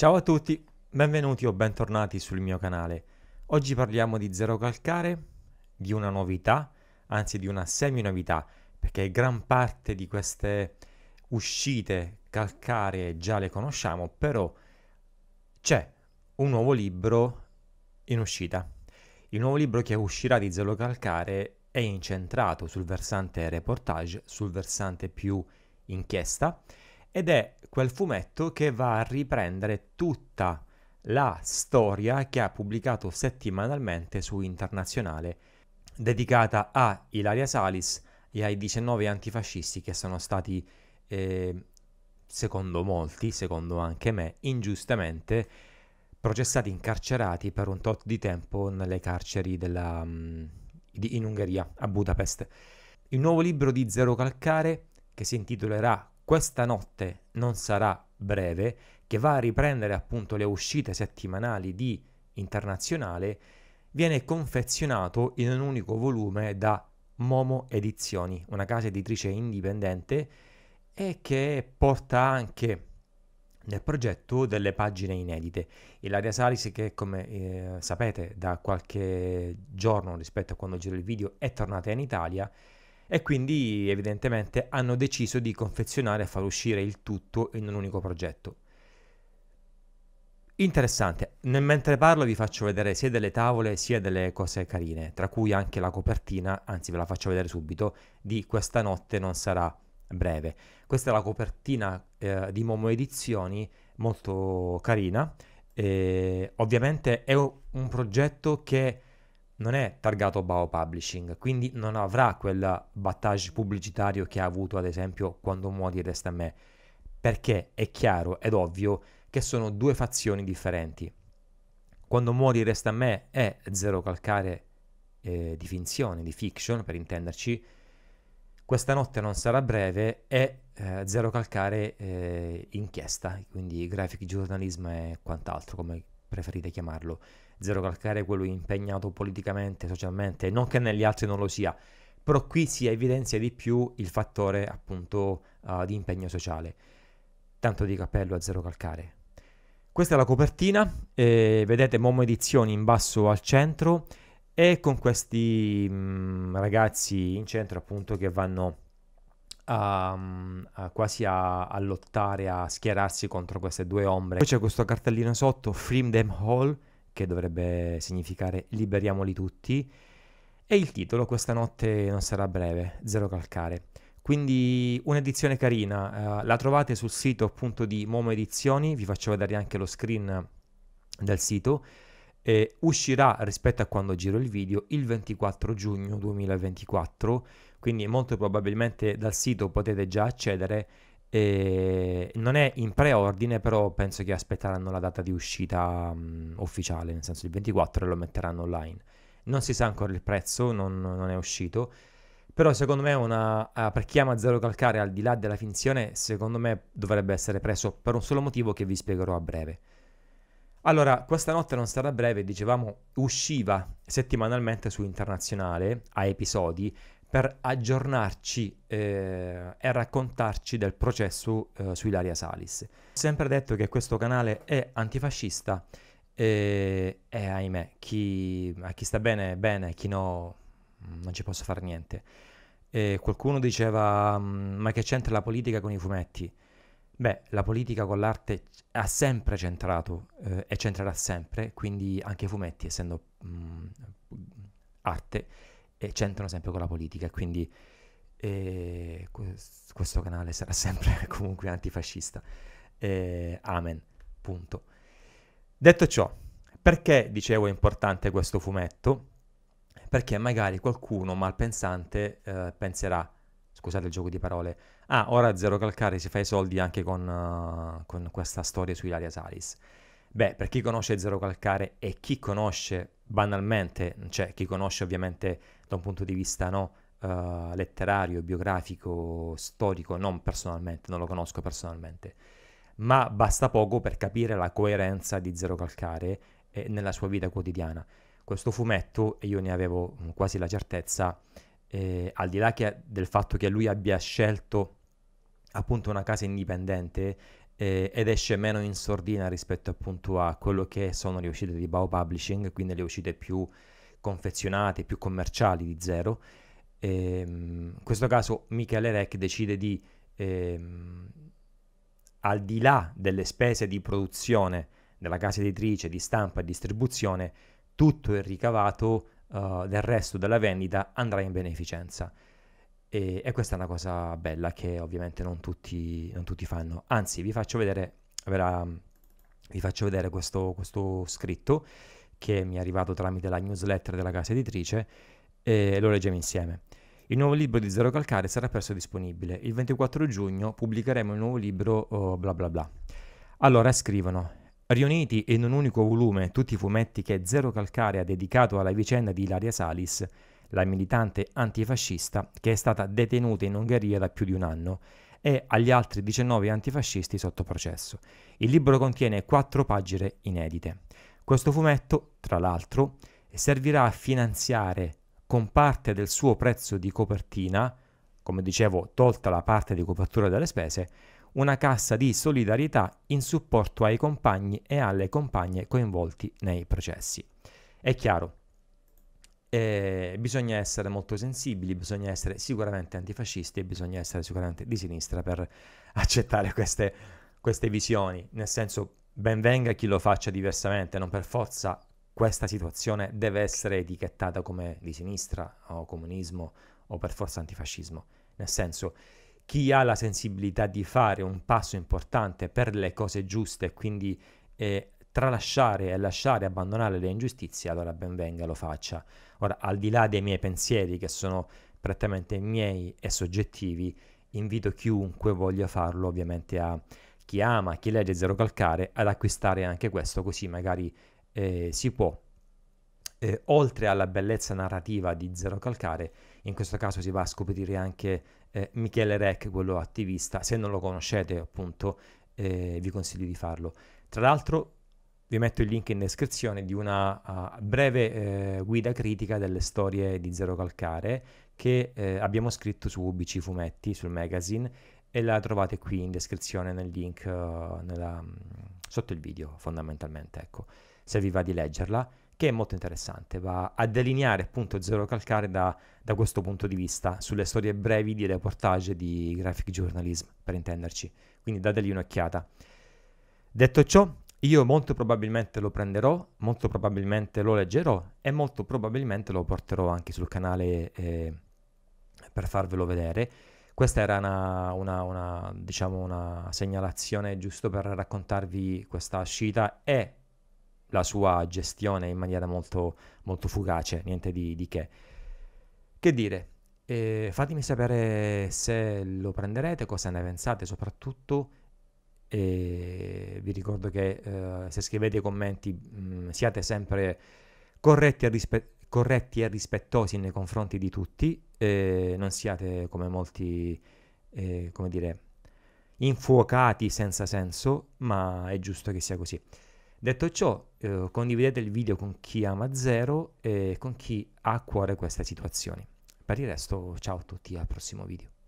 Ciao a tutti, benvenuti o bentornati sul mio canale. Oggi parliamo di zero calcare, di una novità, anzi di una semi-novità, perché gran parte di queste uscite calcare già le conosciamo, però c'è un nuovo libro in uscita. Il nuovo libro che uscirà di zero calcare è incentrato sul versante reportage, sul versante più inchiesta, ed è quel fumetto che va a riprendere tutta la storia che ha pubblicato settimanalmente su Internazionale, dedicata a Ilaria Salis e ai 19 antifascisti che sono stati, eh, secondo molti, secondo anche me, ingiustamente processati, incarcerati per un tot di tempo nelle carceri della, mm, in Ungheria, a Budapest. Il nuovo libro di Zero Calcare, che si intitolerà questa notte non sarà breve, che va a riprendere appunto le uscite settimanali di Internazionale, viene confezionato in un unico volume da Momo Edizioni, una casa editrice indipendente e che porta anche nel progetto delle pagine inedite. Ilaria Salis che come eh, sapete da qualche giorno rispetto a quando giro il video è tornata in Italia e quindi evidentemente hanno deciso di confezionare e far uscire il tutto in un unico progetto. Interessante, nel mentre parlo vi faccio vedere sia delle tavole sia delle cose carine, tra cui anche la copertina, anzi ve la faccio vedere subito, di Questa notte non sarà breve. Questa è la copertina eh, di Momo Edizioni, molto carina. E, eh, ovviamente è un progetto che non è targato BAO Publishing, quindi non avrà quel battage pubblicitario che ha avuto ad esempio quando muori resta a me, perché è chiaro ed ovvio che sono due fazioni differenti. Quando muori resta a me è zero calcare eh, di finzione, di fiction per intenderci, questa notte non sarà breve è eh, zero calcare eh, inchiesta, quindi graphic journalism e quant'altro come preferite chiamarlo. Zero Calcare è quello impegnato politicamente, socialmente, non che negli altri non lo sia, però qui si evidenzia di più il fattore appunto uh, di impegno sociale. Tanto di cappello a Zero Calcare. Questa è la copertina, eh, vedete Momo Edizioni in basso al centro e con questi mh, mm, ragazzi in centro appunto che vanno a, a quasi a, a, lottare, a schierarsi contro queste due ombre. Poi c'è questo cartellino sotto, Freedom Hall, che dovrebbe significare Liberiamoli tutti. E il titolo questa notte non sarà breve, Zero Calcare. Quindi un'edizione carina, eh, la trovate sul sito appunto di Momo Edizioni, vi faccio vedere anche lo screen del sito. Eh, uscirà rispetto a quando giro il video il 24 giugno 2024, quindi molto probabilmente dal sito potete già accedere e non è in preordine, però penso che aspetteranno la data di uscita mh, ufficiale, nel senso il 24 e lo metteranno online. Non si sa ancora il prezzo, non, non è uscito. Però secondo me una, uh, per chi ama Zero Calcare, al di là della finzione, secondo me dovrebbe essere preso per un solo motivo che vi spiegherò a breve. Allora, questa notte non sarà breve, dicevamo, usciva settimanalmente su Internazionale a episodi per aggiornarci eh, e raccontarci del processo eh, su Ilaria Salis. Ho sempre detto che questo canale è antifascista e, eh, e ahimè, chi, a chi sta bene bene, chi no mm, non ci posso fare niente. E qualcuno diceva, mm, ma che c'entra la politica con i fumetti? Beh, la politica con l'arte ha sempre centrato eh, e centrerà sempre, quindi anche i fumetti, essendo mh, mm, arte, e c'entrano sempre con la politica e quindi eh, questo canale sarà sempre comunque antifascista. Eh, amen. Punto. Detto ciò, perché dicevo è importante questo fumetto? Perché magari qualcuno malpensante eh, penserà, scusate il gioco di parole, ah, ora Zero Calcare si fa i soldi anche con, uh, con questa storia su Ilaria Salis. Beh, per chi conosce Zero Calcare e chi conosce banalmente, cioè chi conosce ovviamente da un punto di vista no, uh, letterario, biografico, storico, non personalmente, non lo conosco personalmente, ma basta poco per capire la coerenza di Zero Calcare eh, nella sua vita quotidiana. Questo fumetto, e io ne avevo mm, quasi la certezza, eh, al di là che, del fatto che lui abbia scelto appunto una casa indipendente eh, ed esce meno in sordina rispetto appunto a quello che sono le uscite di Bao Publishing, quindi le uscite più confezionate, più commerciali di Zero. E, ehm, in questo caso Michele Rec decide di, ehm, al di là delle spese di produzione della casa editrice, di stampa e distribuzione, tutto il ricavato uh, del resto della vendita andrà in beneficenza. E, e, questa è una cosa bella che ovviamente non tutti, non tutti fanno. Anzi, vi faccio vedere, vera, vi faccio vedere questo, questo scritto che mi è arrivato tramite la newsletter della casa editrice e lo leggiamo insieme. Il nuovo libro di Zero Calcare sarà presto disponibile. Il 24 giugno pubblicheremo il nuovo libro oh, bla bla bla. Allora scrivono, riuniti in un unico volume tutti i fumetti che Zero Calcare ha dedicato alla vicenda di Ilaria Salis, la militante antifascista che è stata detenuta in Ungheria da più di un anno, e agli altri 19 antifascisti sotto processo. Il libro contiene 4 pagine inedite. Questo fumetto, tra l'altro, servirà a finanziare con parte del suo prezzo di copertina, come dicevo, tolta la parte di copertura delle spese, una cassa di solidarietà in supporto ai compagni e alle compagne coinvolti nei processi. È chiaro, eh, bisogna essere molto sensibili, bisogna essere sicuramente antifascisti e bisogna essere sicuramente di sinistra per accettare queste, queste visioni, nel senso ben venga chi lo faccia diversamente, non per forza questa situazione deve essere etichettata come di sinistra o comunismo o per forza antifascismo. Nel senso, chi ha la sensibilità di fare un passo importante per le cose giuste e quindi eh, tralasciare e lasciare abbandonare le ingiustizie, allora ben venga lo faccia. Ora, al di là dei miei pensieri, che sono prettamente miei e soggettivi, invito chiunque voglia farlo ovviamente a chi ama, chi legge Zero Calcare, ad acquistare anche questo, così magari eh, si può, eh, oltre alla bellezza narrativa di Zero Calcare, in questo caso si va a scoprire anche eh, Michele Rec, quello attivista, se non lo conoscete appunto eh, vi consiglio di farlo. Tra l'altro vi metto il link in descrizione di una uh, breve eh, guida critica delle storie di Zero Calcare che eh, abbiamo scritto su UBC Fumetti, sul magazine, e la trovate qui in descrizione nel link eh, nella, mm, sotto il video fondamentalmente, ecco, se vi va di leggerla, che è molto interessante, va a delineare appunto Zero Calcare da, da questo punto di vista, sulle storie brevi di reportage di graphic journalism, per intenderci, quindi dategli un'occhiata. Detto ciò, io molto probabilmente lo prenderò, molto probabilmente lo leggerò e molto probabilmente lo porterò anche sul canale eh, per farvelo vedere questa era una, una, una, diciamo una segnalazione giusto per raccontarvi questa uscita e la sua gestione in maniera molto, molto fugace, niente di, di che. Che dire, eh, fatemi sapere se lo prenderete, cosa ne pensate soprattutto. E vi ricordo che eh, se scrivete i commenti mh, mm, siate sempre corretti e rispe- corretti e rispettosi nei confronti di tutti, eh, non siate come molti, eh, come dire, infuocati senza senso, ma è giusto che sia così. Detto ciò, eh, condividete il video con chi ama zero e con chi ha a cuore queste situazioni. Per il resto, ciao a tutti, al prossimo video.